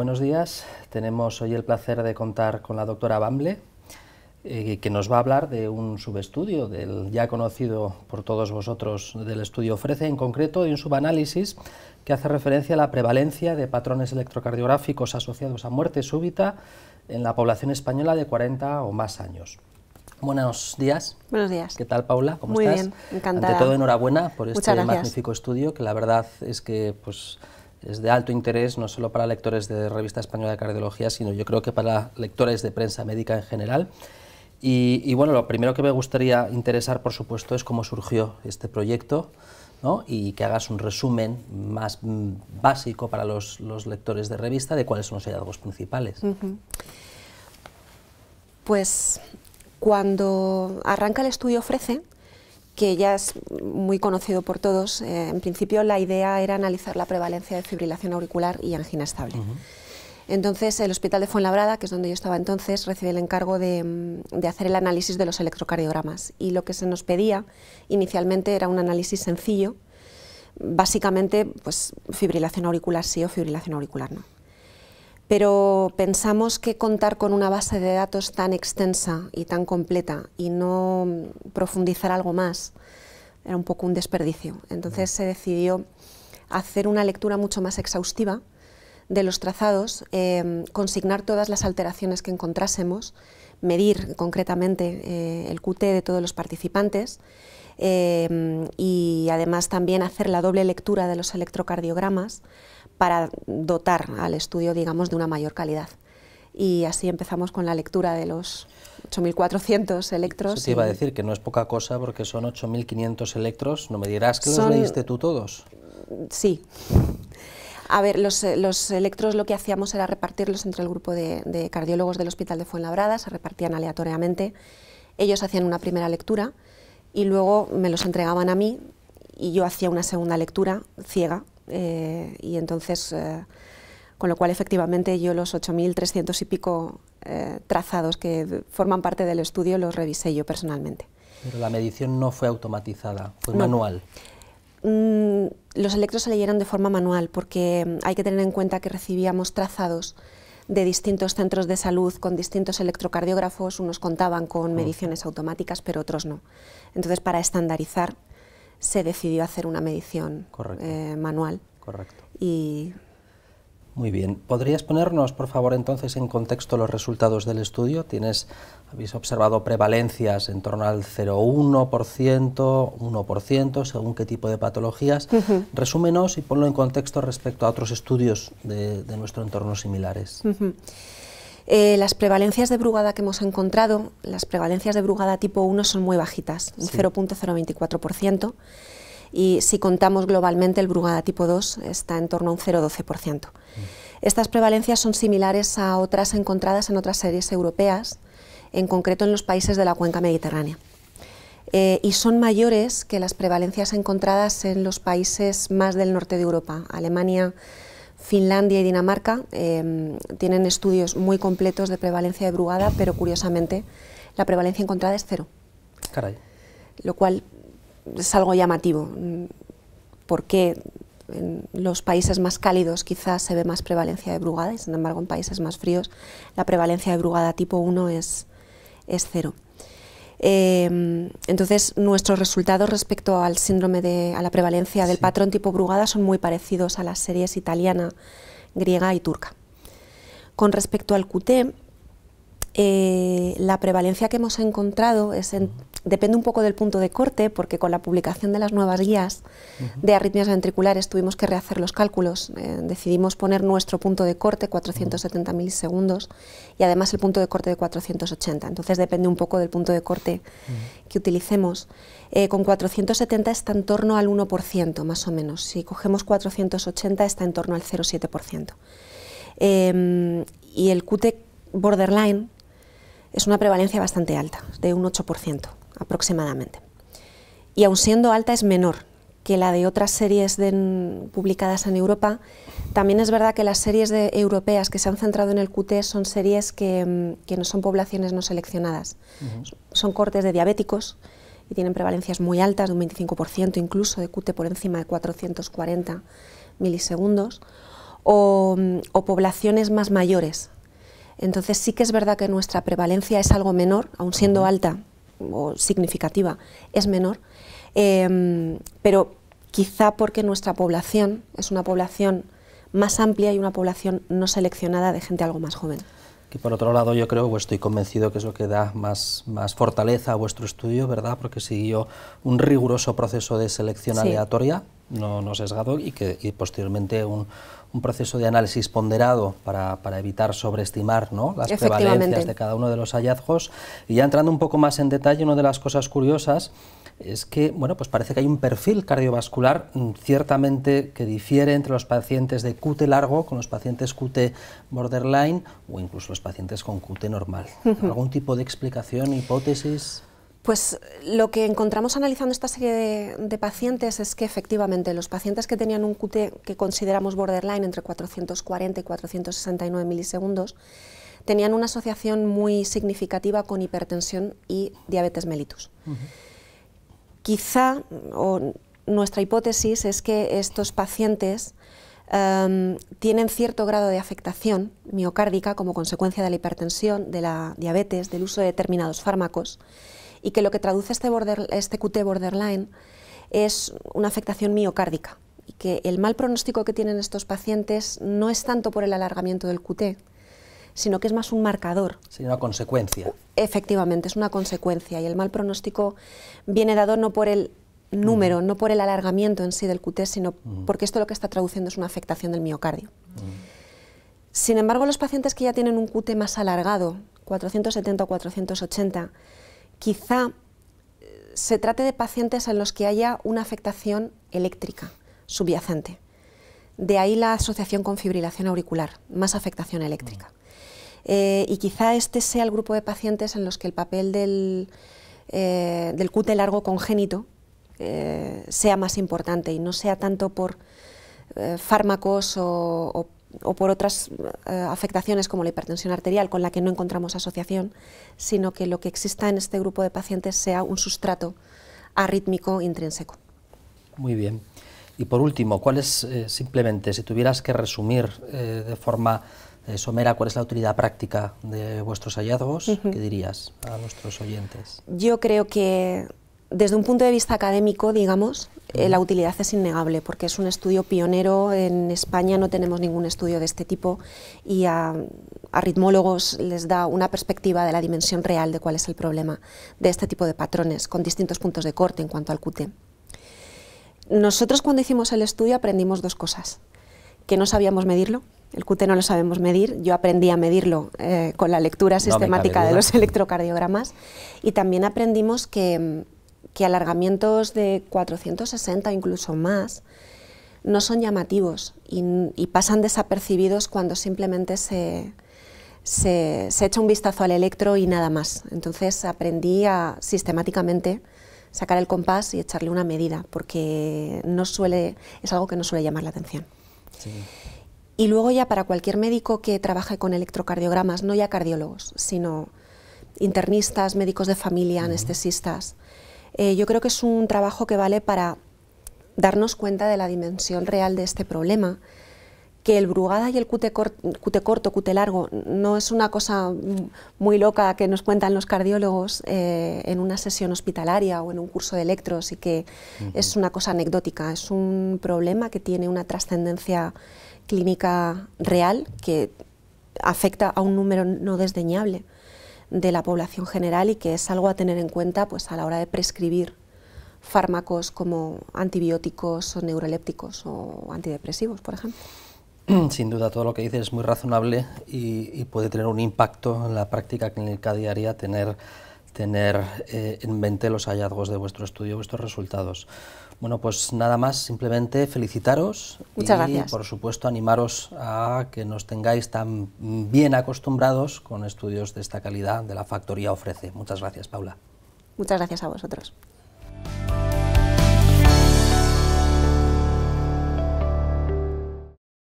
Buenos días. Tenemos hoy el placer de contar con la doctora Bamble, eh, que nos va a hablar de un subestudio, del ya conocido por todos vosotros del estudio Ofrece, en concreto de un subanálisis que hace referencia a la prevalencia de patrones electrocardiográficos asociados a muerte súbita en la población española de 40 o más años. Buenos días. Buenos días. ¿Qué tal, Paula? ¿Cómo estás? Muy bien, encantada. Ante todo, enhorabuena por este magnífico estudio, que la verdad es que pues, es de alto interés no solo para lectores de Revista Española de Cardiología, sino yo creo que para lectores de prensa médica en general. Y, bueno, lo primero que me gustaría interesar, por supuesto, es cómo surgió este proyecto y que hagas un resumen más mm, básico para los, lectores de revista de cuáles son los hallazgos principales. Pues cuando arranca el estudio ofrece, que ya es muy conocido por todos. Eh, en principio la idea era analizar la prevalencia de fibrilación auricular y angina estable. Entonces, el Hospital de Fuenlabrada, que es donde yo estaba entonces, recibe el encargo de, mm, de, hacer el análisis de los electrocardiogramas. Y lo que se nos pedía inicialmente era un análisis sencillo, básicamente, pues fibrilación auricular sí o fibrilación auricular no pero pensamos que contar con una base de datos tan extensa y tan completa y no profundizar algo más era un poco un desperdicio. Entonces se decidió hacer una lectura mucho más exhaustiva de los trazados, eh, consignar todas las alteraciones que encontrásemos, medir concretamente eh, el QT de todos los participantes Em, y además también hacer la doble lectura de los electrocardiogramas para dotar al estudio, digamos, de una mayor calidad. Y así empezamos con la lectura de los 8.400 electros. Eso iba a decir que no es poca cosa porque son 8.500 electros. No me dirás que los leíste tú todos. Sí. A ver, los, electros lo que hacíamos era repartirlos entre el grupo de, de, cardiólogos del Hospital de Fuenlabrada, se repartían aleatoriamente. Ellos hacían una primera lectura y luego me los entregaban a mí y yo hacía una segunda lectura ciega eh, y entonces, eh, con lo cual efectivamente yo los 8.300 y pico eh, trazados que forman parte del estudio los revisé yo personalmente. Pero la medición no fue automatizada, fue manual. Mm, los electros se leyeron de forma manual porque hay que tener en cuenta que recibíamos trazados de distintos centros de salud con distintos electrocardiógrafos, unos contaban con mediciones automáticas, pero otros no. Entonces, para estandarizar, se decidió hacer una medición eh, manual. Correcto. Y muy bien. ¿Podrías ponernos, por favor, entonces en contexto los resultados del estudio? Tienes, habéis observado prevalencias en torno al 0,1%, 1%, según qué tipo de patologías. Resúmenos y ponlo en contexto respecto a otros estudios de, nuestro entorno similares. Eh, las prevalencias de brugada que hemos encontrado, las prevalencias de brugada tipo 1 son muy bajitas, 0.024% y si contamos globalmente el Brugada tipo 2 está en torno a un 0,12%. Estas prevalencias son similares a otras encontradas en otras series europeas, en concreto en los países de la cuenca mediterránea. Eh, y son mayores que las prevalencias encontradas en los países más del norte de Europa. Alemania, Finlandia y Dinamarca em, tienen estudios muy completos de prevalencia de brugada, pero curiosamente la prevalencia encontrada es cero. Caray. Lo cual es algo llamativo. porque en los países más cálidos quizás se ve más prevalencia de brugada y sin embargo en países más fríos la prevalencia de brugada tipo 1 es, es cero. Eh, entonces nuestros resultados respecto al síndrome de a la prevalencia del patrón tipo brugada son muy parecidos a las series italiana, griega y turca. Con respecto al QT, eh, la prevalencia que hemos encontrado depende un poco del punto de corte, porque con la publicación de las nuevas guías de arritmias ventriculares tuvimos que rehacer los cálculos. Eh, decidimos poner nuestro punto de corte, 470 milisegundos, y además el punto de corte de 480. Entonces depende un poco del punto de corte que utilicemos. Eh, con 470 está en torno al 1%, más o menos. Si cogemos 480 está en torno al 0,7%. Em, y el QT borderline es una prevalencia bastante alta, de un 8% aproximadamente. Y aun siendo alta es menor que la de otras series publicadas en Europa. También es verdad que las series de, europeas que se han centrado en el QT son series mm, que, no son poblaciones no seleccionadas. Son cortes de diabéticos y tienen prevalencias muy altas, de un 25% incluso, de QT por encima de 440 milisegundos, mm, o poblaciones más mayores, entonces sí que es verdad que nuestra prevalencia es algo menor, aun siendo alta o significativa, es menor, em, pero quizá porque nuestra población es una población más amplia y una población no seleccionada de gente algo más joven. Y por otro lado yo creo, o pues, estoy convencido que eso lo que da más, fortaleza a vuestro estudio, ¿verdad? Porque siguió un riguroso proceso de selección aleatoria no, no sesgado y que posteriormente un, proceso de análisis ponderado para, evitar sobreestimar las prevalencias de cada uno de los hallazgos. Y ya entrando un poco más en detalle, una de las cosas curiosas es que bueno, pues parece que hay un perfil cardiovascular mm, ciertamente que difiere entre los pacientes de QT largo con los pacientes QT borderline o incluso los pacientes con QT normal. ¿Algún tipo de explicación, hipótesis? Pues eh, lo que encontramos analizando esta serie de, pacientes es que efectivamente los pacientes que tenían un QT que consideramos borderline entre 440 y 469 milisegundos tenían una asociación muy significativa con hipertensión y diabetes mellitus. Quizá nuestra hipótesis es que estos pacientes em, tienen cierto grado de afectación miocárdica como consecuencia de la hipertensión, de la diabetes, del uso de determinados fármacos y que lo que traduce este, este QT borderline es una afectación miocárdica y que el mal pronóstico que tienen estos pacientes no es tanto por el alargamiento del QT, sino que es más un marcador. Sino una consecuencia. Efectivamente, es una consecuencia y el mal pronóstico viene dado no por el número, mm. no por el alargamiento en sí del QT, sino mm. porque esto lo que está traduciendo es una afectación del miocardio. Mm. Sin embargo, los pacientes que ya tienen un QT más alargado, 470 o 480, Quizá eh, se trate de pacientes en los que haya una afectación eléctrica subyacente. De ahí la asociación con fibrilación auricular, más afectación eléctrica. Mm. Eh, y quizá este sea el grupo de pacientes en los que el papel del, eh, cute largo congénito sea más importante y no sea tanto por fármacos o, o o por otras eh, afectaciones como la hipertensión arterial con la que no encontramos asociación, sino que lo que exista en este grupo de pacientes sea un sustrato arrítmico intrínseco. Muy bien. Y por último, ¿cuál es eh, simplemente, si tuvieras que resumir eh, de forma somera cuál es la utilidad práctica de vuestros hallazgos, qué dirías a nuestros oyentes? Yo creo que desde un punto de vista académico, digamos, eh, la utilidad es innegable porque es un estudio pionero. En España no tenemos ningún estudio de este tipo y a, a, ritmólogos les da una perspectiva de la dimensión real de cuál es el problema de este tipo de patrones con distintos puntos de corte en cuanto al QT. Nosotros cuando hicimos el estudio aprendimos dos cosas, que no sabíamos medirlo, el QT no lo sabemos medir, yo aprendí a medirlo eh, con la lectura sistemática de los electrocardiogramas y también aprendimos que que alargamientos de 460 incluso más no son llamativos y, pasan desapercibidos cuando simplemente se, se, echa un vistazo al electro y nada más. Entonces aprendí a sistemáticamente sacar el compás y echarle una medida, porque no suele, es algo que no suele llamar la atención. Y luego ya para cualquier médico que trabaje con electrocardiogramas, no ya cardiólogos, sino internistas, médicos de familia, anestesistas, eh, yo creo que es un trabajo que vale para darnos cuenta de la dimensión real de este problema, que el brugada y el cute, corto, cute largo, no es una cosa muy loca que nos cuentan los cardiólogos eh, en una sesión hospitalaria o en un curso de electros y que es una cosa anecdótica, es un problema que tiene una trascendencia clínica real que afecta a un número no desdeñable de la población general y que es algo a tener en cuenta pues, a la hora de prescribir fármacos como antibióticos o neurolépticos o antidepresivos, por ejemplo. Sin duda, todo lo que dices es muy razonable y, puede tener un impacto en la práctica clínica diaria tener, tener eh, en mente los hallazgos de vuestro estudio, vuestros resultados. Bueno, pues nada más, simplemente felicitaros y por supuesto animaros a que nos tengáis tan bien acostumbrados con estudios de esta calidad de la factoría ofrece. Muchas gracias, Paula. Muchas gracias a vosotros.